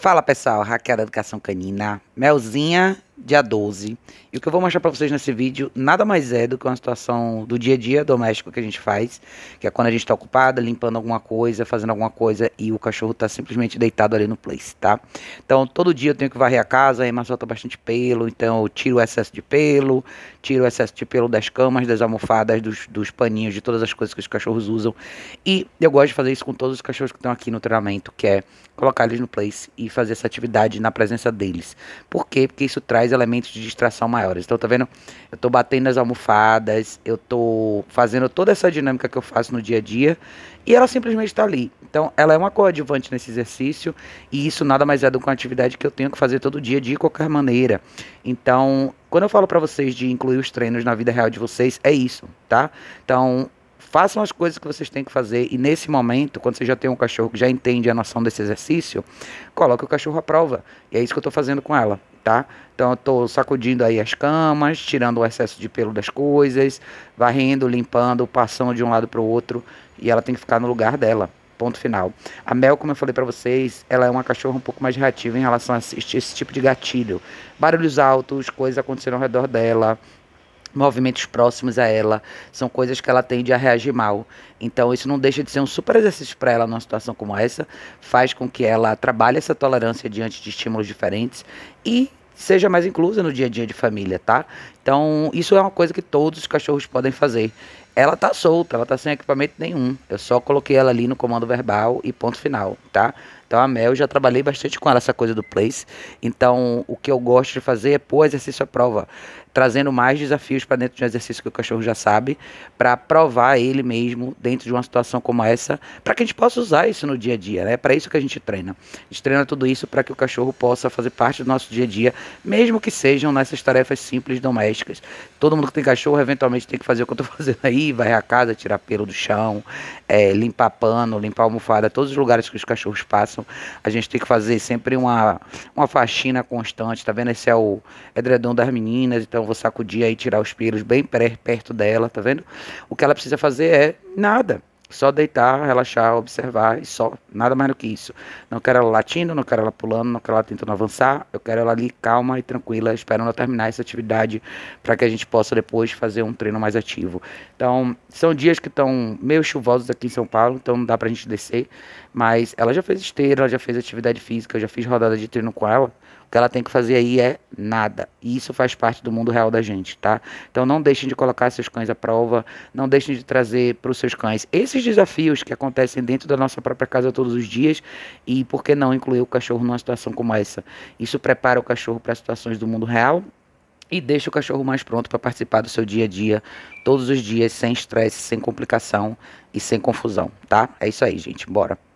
Fala pessoal, Raquel da Educação Canina, Melzinha dia 12. E o que eu vou mostrar para vocês nesse vídeo nada mais é do que uma situação do dia a dia doméstico que a gente faz, que é quando a gente está ocupada, limpando alguma coisa, fazendo alguma coisa e o cachorro está simplesmente deitado ali no place, tá? Então todo dia eu tenho que varrer a casa, aí solta bastante pelo, então eu tiro o excesso de pelo, tiro o excesso de pelo das camas, das almofadas, dos, dos paninhos, de todas as coisas que os cachorros usam. E eu gosto de fazer isso com todos os cachorros que estão aqui no treinamento, que é colocar eles no place e fazer essa atividade na presença deles. Por quê? Porque isso traz mais elementos de distração maiores. Então, tá vendo? Eu tô batendo nas almofadas, eu tô fazendo toda essa dinâmica que eu faço no dia a dia e ela simplesmente está ali. Então, ela é uma coadjuvante nesse exercício e isso nada mais é do que uma atividade que eu tenho que fazer todo dia de qualquer maneira. Então, quando eu falo para vocês de incluir os treinos na vida real de vocês, é isso, tá? Então, façam as coisas que vocês têm que fazer e nesse momento, quando você já tem um cachorro que já entende a noção desse exercício, coloque o cachorro à prova. E é isso que eu estou fazendo com ela tá? Então eu tô sacudindo aí as camas, tirando o excesso de pelo das coisas, varrendo, limpando, passando de um lado para o outro e ela tem que ficar no lugar dela. Ponto final. A Mel, como eu falei para vocês, ela é uma cachorra um pouco mais reativa em relação a esse, esse tipo de gatilho. Barulhos altos, coisas acontecendo ao redor dela, movimentos próximos a ela, são coisas que ela tende a reagir mal. Então isso não deixa de ser um super exercício para ela numa situação como essa, faz com que ela trabalhe essa tolerância diante de estímulos diferentes e seja mais inclusa no dia a dia de família, tá? Então, isso é uma coisa que todos os cachorros podem fazer. Ela tá solta, ela tá sem equipamento nenhum. Eu só coloquei ela ali no comando verbal e ponto final, tá? Então a Mel, eu já trabalhei bastante com ela essa coisa do place. Então, o que eu gosto de fazer é pôr exercício à prova, trazendo mais desafios para dentro de um exercício que o cachorro já sabe, para provar ele mesmo dentro de uma situação como essa, para que a gente possa usar isso no dia a dia, né? É para isso que a gente treina. A gente treina tudo isso para que o cachorro possa fazer parte do nosso dia a dia, mesmo que sejam nessas tarefas simples domésticas domésticas. Todo mundo que tem cachorro, eventualmente, tem que fazer o que eu estou fazendo aí, vai a casa, tirar pelo do chão, é, limpar pano, limpar almofada, todos os lugares que os cachorros passam. A gente tem que fazer sempre uma, uma faxina constante, tá vendo? Esse é o edredom das meninas, então vou sacudir aí, tirar os pelos bem perto dela, tá vendo? O que ela precisa fazer é nada. Só deitar, relaxar, observar e só. Nada mais do que isso. Não quero ela latindo, não quero ela pulando, não quero ela tentando avançar. Eu quero ela ali calma e tranquila, esperando terminar essa atividade para que a gente possa depois fazer um treino mais ativo. Então, são dias que estão meio chuvosos aqui em São Paulo, então não dá para a gente descer. Mas ela já fez esteira, ela já fez atividade física, eu já fiz rodada de treino com ela. O que ela tem que fazer aí é nada. E isso faz parte do mundo real da gente, tá? Então não deixem de colocar seus cães à prova, não deixem de trazer para os seus cães. Esses esses desafios que acontecem dentro da nossa própria casa todos os dias e por que não incluir o cachorro numa situação como essa? Isso prepara o cachorro para situações do mundo real e deixa o cachorro mais pronto para participar do seu dia a dia, todos os dias, sem estresse, sem complicação e sem confusão, tá? É isso aí, gente. Bora.